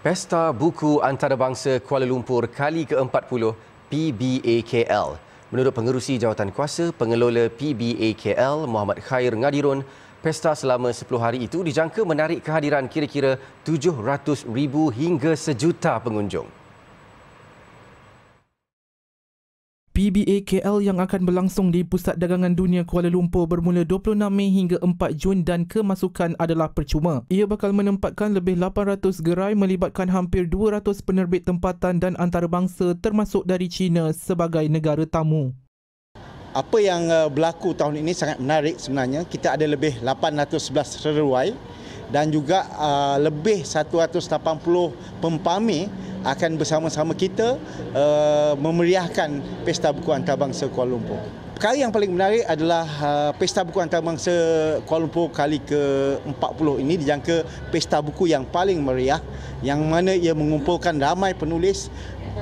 Pesta Buku Antarabangsa Kuala Lumpur kali ke-40 PBAKL. Menurut pengerusi jawatan kuasa pengelola PBAKL Muhammad Khair Ngadirun, pesta selama 10 hari itu dijangka menarik kehadiran kira-kira 700,000 hingga sejuta pengunjung. PBA yang akan berlangsung di Pusat Dagangan Dunia Kuala Lumpur bermula 26 Mei hingga 4 Jun dan kemasukan adalah percuma. Ia bakal menempatkan lebih 800 gerai melibatkan hampir 200 penerbit tempatan dan antarabangsa termasuk dari China sebagai negara tamu. Apa yang eh, berlaku tahun ini sangat menarik sebenarnya. Kita ada lebih 811 serwai dan juga eh, lebih 180 pempamer akan bersama-sama kita uh, memeriahkan Pesta Buku Antarabangsa Kuala Lumpur. Perkara yang paling menarik adalah uh, Pesta Buku Antarabangsa Kuala Lumpur kali ke-40 ini dijangka Pesta Buku yang paling meriah yang mana ia mengumpulkan ramai penulis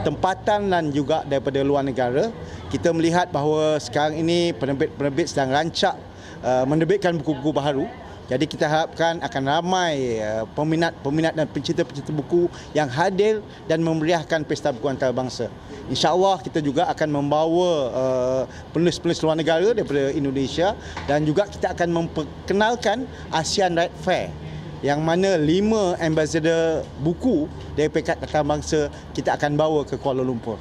tempatan dan juga daripada luar negara. Kita melihat bahawa sekarang ini penerbit-penerbit sedang rancak uh, menerbitkan buku-buku baru. Jadi kita harapkan akan ramai peminat-peminat eh, dan pencinta-pencinta buku yang hadir dan memeriahkan Pesta Buku Antarabangsa. InsyaAllah kita juga akan membawa eh, penulis-penulis luar negara daripada Indonesia dan juga kita akan memperkenalkan ASEAN Red Fair yang mana lima ambassador buku dari pekat antarabangsa kita akan bawa ke Kuala Lumpur.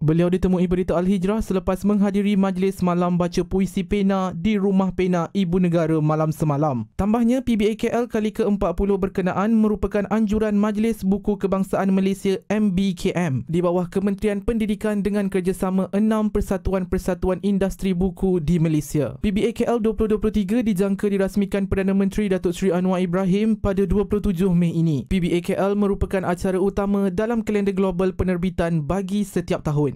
Beliau ditemui berita Al-Hijrah selepas menghadiri majlis malam baca puisi pena di rumah pena Ibu Negara malam semalam. Tambahnya, PBAKL kali ke-40 berkenaan merupakan anjuran Majlis Buku Kebangsaan Malaysia MBKM di bawah Kementerian Pendidikan dengan kerjasama enam persatuan-persatuan industri buku di Malaysia. PBAKL 2023 dijangka dirasmikan Perdana Menteri Datuk Seri Anwar Ibrahim pada 27 Mei ini. PBAKL merupakan acara utama dalam kalender global penerbitan bagi setiap tahun.